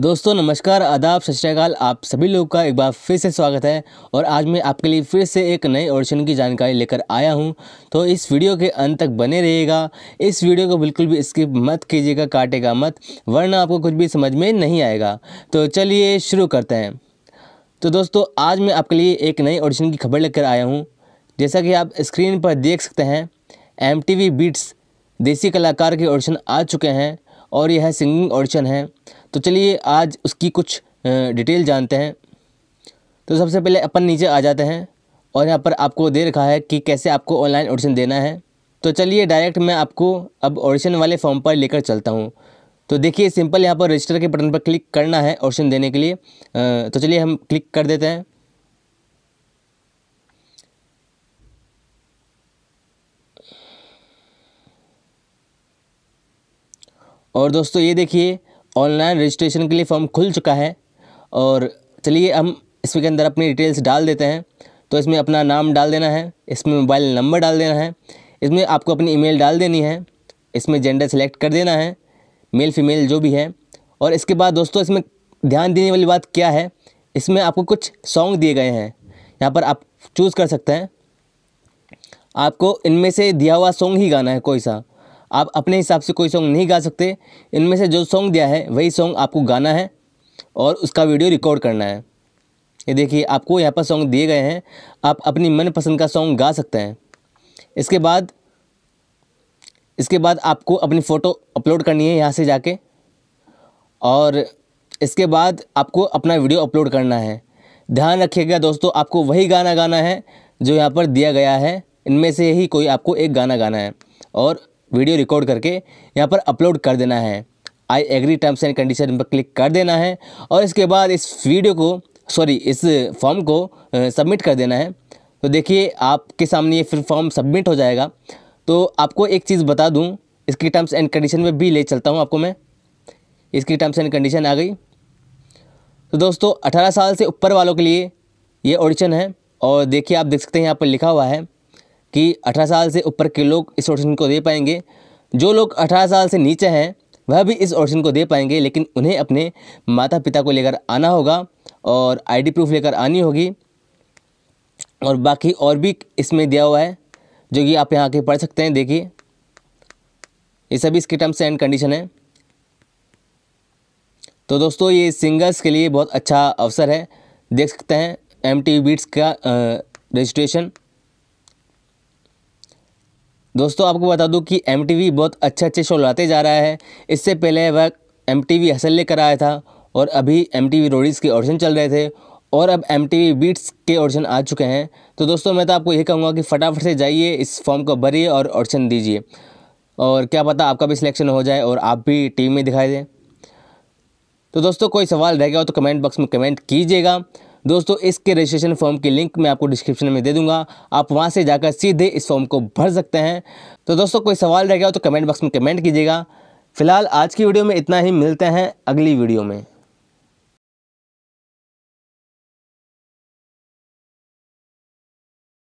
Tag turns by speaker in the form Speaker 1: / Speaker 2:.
Speaker 1: दोस्तों नमस्कार आदाब सत श्रीकाल आप सभी लोग का एक बार फिर से स्वागत है और आज मैं आपके लिए फिर से एक नए ऑडिशन की जानकारी लेकर आया हूं तो इस वीडियो के अंत तक बने रहिएगा इस वीडियो को बिल्कुल भी स्किप मत कीजिएगा काटेगा मत वरना आपको कुछ भी समझ में नहीं आएगा तो चलिए शुरू करते हैं तो दोस्तों आज मैं आपके लिए एक नए ऑडिशन की खबर लेकर आया हूँ जैसा कि आप स्क्रीन पर देख सकते हैं एम टी वी बीट्स देसी कलाकार के ऑडिशन आ चुके हैं और यह सिंगिंग ऑडिशन है तो चलिए आज उसकी कुछ डिटेल जानते हैं तो सबसे पहले अपन नीचे आ जाते हैं और यहाँ पर आपको दे रखा है कि कैसे आपको ऑनलाइन ऑडिशन देना है तो चलिए डायरेक्ट मैं आपको अब ऑडिशन वाले फॉर्म पर लेकर चलता हूँ तो देखिए सिंपल यहाँ पर रजिस्टर के बटन पर क्लिक करना है ऑडिशन देने के लिए तो चलिए हम क्लिक कर देते हैं और दोस्तों ये देखिए ऑनलाइन रजिस्ट्रेशन के लिए फॉर्म खुल चुका है और चलिए हम इसमें के अंदर अपनी डिटेल्स डाल देते हैं तो इसमें अपना नाम डाल देना है इसमें मोबाइल नंबर डाल देना है इसमें आपको अपनी ईमेल डाल देनी है इसमें जेंडर सेलेक्ट कर देना है मेल फीमेल जो भी है और इसके बाद दोस्तों इसमें ध्यान देने वाली बात क्या है इसमें आपको कुछ सॉन्ग दिए गए हैं यहाँ पर आप चूज़ कर सकते हैं आपको इनमें से दिया हुआ सॉन्ग ही गाना है कोई सा आप अपने हिसाब से कोई सॉन्ग नहीं गा सकते इनमें से जो सॉन्ग दिया है वही सॉन्ग आपको गाना है और उसका वीडियो रिकॉर्ड करना है ये देखिए आपको यहाँ पर सॉन्ग दिए गए हैं आप अपनी मनपसंद का सॉन्ग गा सकते हैं इसके बाद इसके बाद आपको अपनी फ़ोटो अपलोड करनी है यहाँ से जाके और इसके बाद आपको अपना वीडियो अपलोड करना है ध्यान रखिएगा दोस्तों आपको वही गाना गाना है जो यहाँ पर दिया गया है इनमें से ही कोई आपको एक गाना गाना है और वीडियो रिकॉर्ड करके यहाँ पर अपलोड कर देना है I agree terms and condition पर क्लिक कर देना है और इसके बाद इस वीडियो को सॉरी इस फॉर्म को सबमिट कर देना है तो देखिए आपके सामने ये फिर फॉर्म सबमिट हो जाएगा तो आपको एक चीज़ बता दूँ इसकी टर्म्स एंड कंडीशन में भी ले चलता हूँ आपको मैं इसकी टर्म्स एंड कंडीशन आ गई तो दोस्तों 18 साल से ऊपर वालों के लिए ये ऑडिशन है और देखिए आप देख सकते हैं यहाँ पर लिखा हुआ है कि 18 साल से ऊपर के लोग इस ऑडिशन को दे पाएंगे जो लोग 18 साल से नीचे हैं वह भी इस ऑडिशन को दे पाएंगे लेकिन उन्हें अपने माता पिता को लेकर आना होगा और आईडी प्रूफ लेकर आनी होगी और बाकी और भी इसमें दिया हुआ है जो कि आप यहाँ आके पढ़ सकते हैं देखिए ये सभी इसके टर्म्स एंड कंडीशन है तो दोस्तों ये सिंगर्स के लिए बहुत अच्छा अवसर है देख सकते हैं एम टी बीट्स का रजिस्ट्रेशन दोस्तों आपको बता दूं कि एम बहुत अच्छे अच्छे शो लाते जा रहा है इससे पहले वह एम टी वी हसल लेकर आया था और अभी एम टी वी रोडीज़ के ऑडिशन चल रहे थे और अब एम टी वी बीट्स के ऑडिशन आ चुके हैं तो दोस्तों मैं तो आपको यही कहूँगा कि फटाफट से जाइए इस फॉर्म को भरिए और ऑडिशन दीजिए और क्या पता आपका भी सिलेक्शन हो जाए और आप भी टीम में दिखाई दें तो दोस्तों कोई सवाल रह गया हो तो कमेंट बॉक्स में कमेंट कीजिएगा दोस्तों इसके रजिस्ट्रेशन फॉर्म की लिंक मैं आपको डिस्क्रिप्शन में दे दूंगा आप वहाँ से जाकर सीधे इस फॉर्म को भर सकते हैं तो दोस्तों कोई सवाल रह गया हो तो कमेंट बॉक्स में कमेंट कीजिएगा फिलहाल आज की वीडियो में इतना ही मिलते हैं अगली वीडियो में